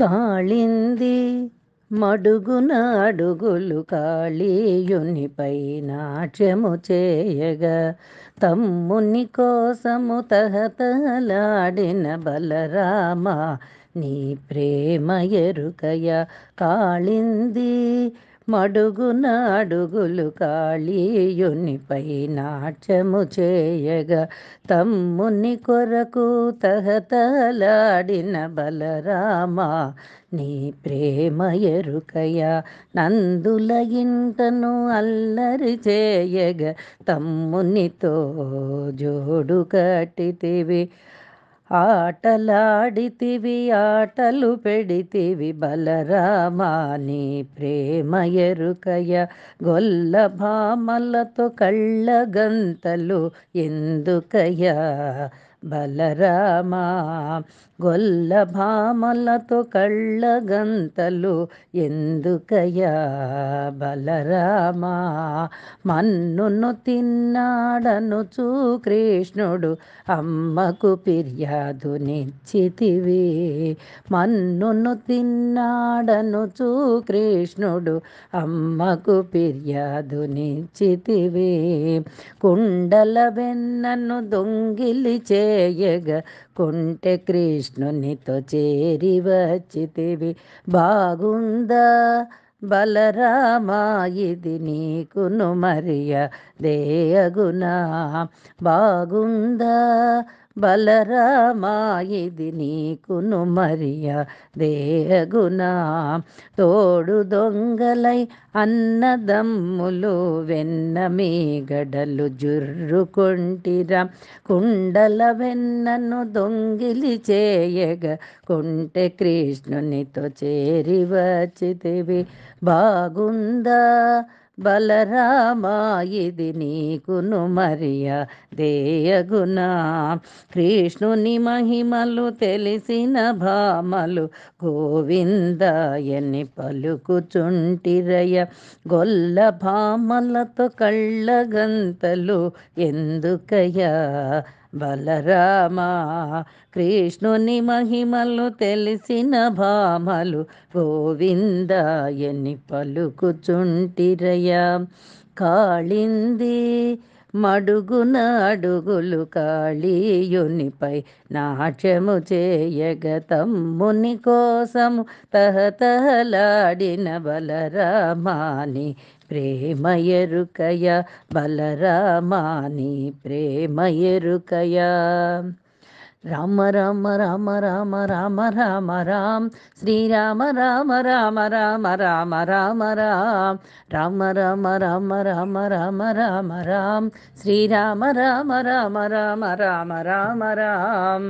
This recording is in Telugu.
కాళింది మడుగున అడుగులు పై నాట్యము చేయగా తమ్ముని కోసము తహతలాడిన బలరామ నీ ప్రేమ ఎరుకయ కాళింది మడుగున అడుగులు పై నాట్యము చేయగా తమ్ముని కొరకు తహతలాడిన బలరామా నీ ప్రేమ ఎరుకయ నందుల ఇంటను అల్లరి చేయగ తమ్మునితో జోడు కట్టితివి ఆటలాడితివి ఆటలు పెడితివి బలరామాని ప్రేమ ఎరుకయ గొల్ల భామలతో కళ్ళ గంతలు ఎందుకయ్యా బలరామా గొల్ల భామలతో కళ్ళ గంతలు ఎందుకయ్యా బలరామా మన్నును తిన్నాడను చూ కృష్ణుడు అమ్మకు ఫిర్యాదు నిచ్చితివి మన్నును తిన్నాడను చూ కృష్ణుడు అమ్మకు ఫిర్యాదు నిచ్చితివి కుండల వెన్నను దొంగిలి చే చేయగ కొంటె కృష్ణునితో చేరి వచ్చితివి బాగుందా బలరామా ఇది నీకును మరియ దేయగునా బాగుందా బలరామాయిది నీకును మరియా దేహగునా తోడు దొంగలై అన్నదమ్ములు వెన్న మీ గడలు జుర్రుకొంటిరా కుండల వెన్నను దొంగిలి చేయగ కొంటే కృష్ణునితో చేరి వచ్చితివి బాగుందా బలరామా ఇది నీకును మరియా దేయగునా కృష్ణుని మహిమలు తెలిసిన భామలు గోవిందయని పలుకుచుంటిరయ గొల్ల భామలతో గంతలు ఎందుకయ్యా బలరామా కృష్ణుని మహిమలు తెలిసిన భామలు గోవింద ఎన్ని పలుకుచుంటిరయ్యా కాళింది మడుగున అడుగులు కాళీయునిపై నాట్యము చేయగ తమ్ముని కోసము తహతహలాడిన బలరామాని ప్రేమయరుకయ బలరామాని ప్రేమయరుకయ రామ రామ రామ రామ రామ రామ రామ శ్రీరామ రామ రామ రామ రామ రామ రామ రామ రామ రామ రామ రామ రామ రామ శ్రీరామ రామ రామ రామ రామ రామ రామ